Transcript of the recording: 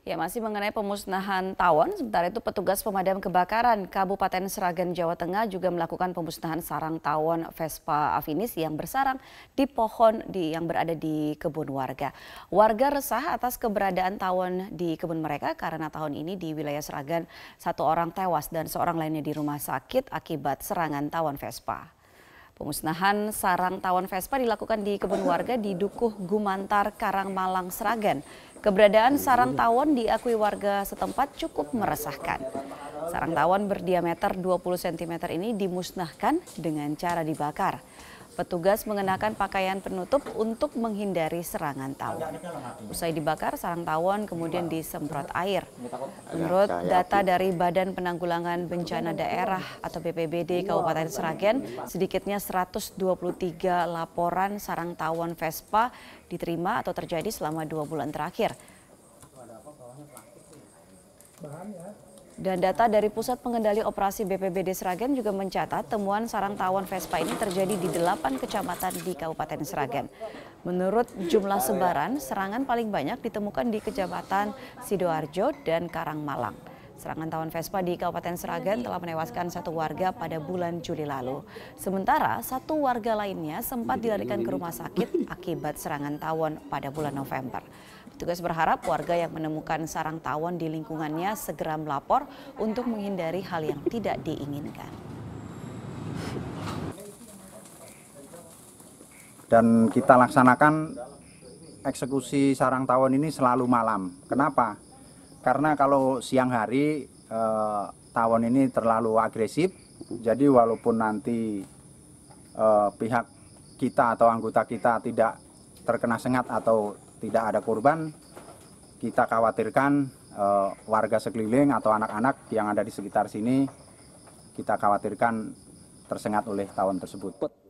Ya, masih mengenai pemusnahan tawon, sementara itu petugas pemadam kebakaran Kabupaten Seragen, Jawa Tengah juga melakukan pemusnahan sarang tawon Vespa afinis yang bersarang di pohon di yang berada di kebun warga. Warga resah atas keberadaan tawon di kebun mereka karena tahun ini di wilayah Seragen satu orang tewas dan seorang lainnya di rumah sakit akibat serangan tawon Vespa. Pemusnahan sarang tawon Vespa dilakukan di kebun warga di Dukuh Gumantar, Karangmalang, Seragen. Keberadaan sarang tawon diakui warga setempat cukup meresahkan. Sarang tawon berdiameter 20 cm ini dimusnahkan dengan cara dibakar. Petugas mengenakan pakaian penutup untuk menghindari serangan tawon. Usai dibakar, sarang tawon kemudian disemprot air. Menurut data dari Badan Penanggulangan Bencana Daerah atau BPBD Kabupaten Seragen, sedikitnya 123 laporan sarang tawon Vespa diterima atau terjadi selama dua bulan terakhir. Dan data dari Pusat Pengendali Operasi BPBD Seragen juga mencatat temuan sarang tawon Vespa ini terjadi di delapan kecamatan di Kabupaten Seragen. Menurut jumlah sebaran, serangan paling banyak ditemukan di kecamatan Sidoarjo dan Karangmalang. Serangan tawon Vespa di Kabupaten Seragen telah menewaskan satu warga pada bulan Juli lalu. Sementara satu warga lainnya sempat dilarikan ke rumah sakit akibat serangan tawon pada bulan November. Tugas berharap warga yang menemukan sarang tawon di lingkungannya segera melapor untuk menghindari hal yang tidak diinginkan. Dan kita laksanakan eksekusi sarang tawon ini selalu malam. Kenapa? Karena kalau siang hari e, tawon ini terlalu agresif, jadi walaupun nanti e, pihak kita atau anggota kita tidak terkena sengat atau tidak ada korban, kita khawatirkan uh, warga sekeliling atau anak-anak yang ada di sekitar sini kita khawatirkan tersengat oleh tawon tersebut.